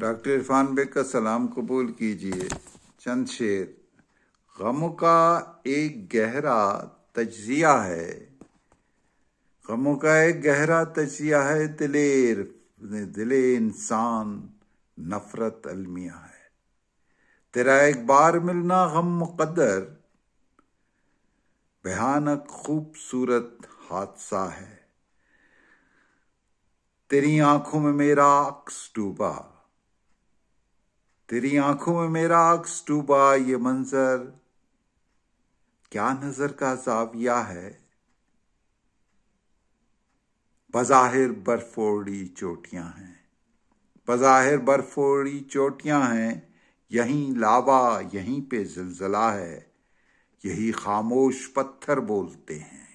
doctor Irfan bag का सलाम कबूल कीजिए चंद शेर गम का एक गहरा तजिया है गमों का एक गहरा तजिया है दिलेर दिले इंसान नफरत अलमिया है तेरा एक बार मिलना गम मुकदर भयानक खूबसूरत हादसा है तेरी आंखों में मेरा अक्स डूबा तेरी आंखों में मेरा अक्स डूबा ये मंजर क्या नजर का जाविया है बजाहिर बर्फोड़ी चोटियां हैं बजाहिर बर्फोड़ी चोटियां हैं यहीं लावा यहीं पे जिलजिला है यही खामोश पत्थर बोलते हैं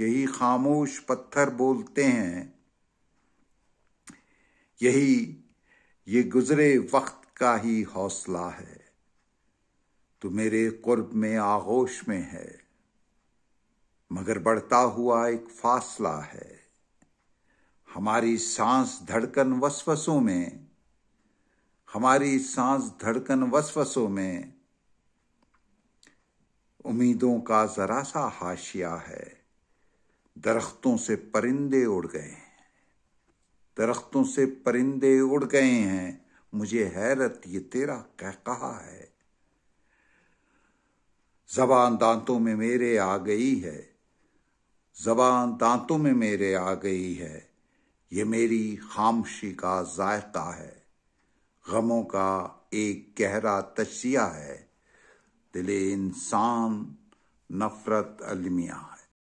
यही खामोश पत्थर बोलते हैं यही ये गुजरे वक्त का ही हौसला है तू मेरे कुर्ब में आगोश में है मगर बढ़ता हुआ एक फासला है हमारी सांस धड़कन वसवसों में हमारी सांस धड़कन वसवसों में उम्मीदों का जरा सा हाशिया है दरख्तों से परिंदे उड़ गए हैं दरख्तों से परिंदे उड़ गए हैं मुझे हैरत ये तेरा कह कहा है जबान दांतों में मेरे आ गई है जबान दांतों में मेरे आ गई है ये मेरी खामशी का जायका है गमों का एक गहरा तजिया है दिले इंसान नफरत अलमिया है